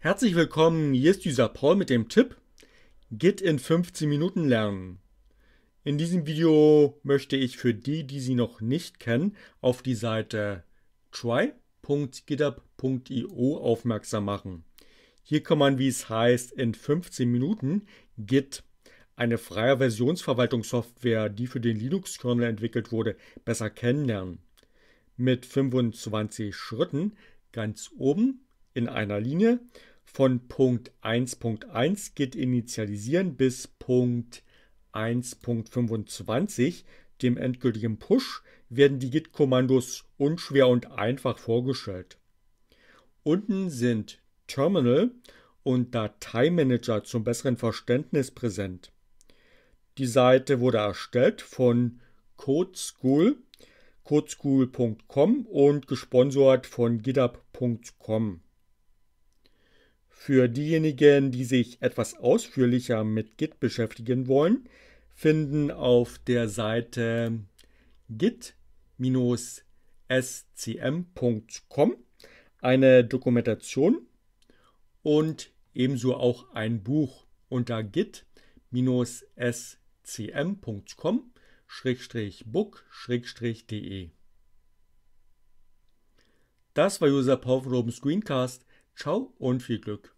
Herzlich willkommen, hier ist dieser Paul mit dem Tipp Git in 15 Minuten lernen. In diesem Video möchte ich für die, die sie noch nicht kennen, auf die Seite try.github.io aufmerksam machen. Hier kann man, wie es heißt, in 15 Minuten Git, eine freie Versionsverwaltungssoftware, die für den Linux-Kernel entwickelt wurde, besser kennenlernen. Mit 25 Schritten ganz oben in einer Linie von Punkt 1.1 geht initialisieren bis Punkt 1.25, dem endgültigen Push, werden die Git-Kommandos unschwer und einfach vorgestellt. Unten sind Terminal und Dateimanager zum besseren Verständnis präsent. Die Seite wurde erstellt von CodeSchool, codeschool.com und gesponsert von github.com. Für diejenigen, die sich etwas ausführlicher mit Git beschäftigen wollen, finden auf der Seite git-scm.com eine Dokumentation und ebenso auch ein Buch unter git-scm.com-book-de. Das war Josef Paul Screencast. Ciao und viel Glück.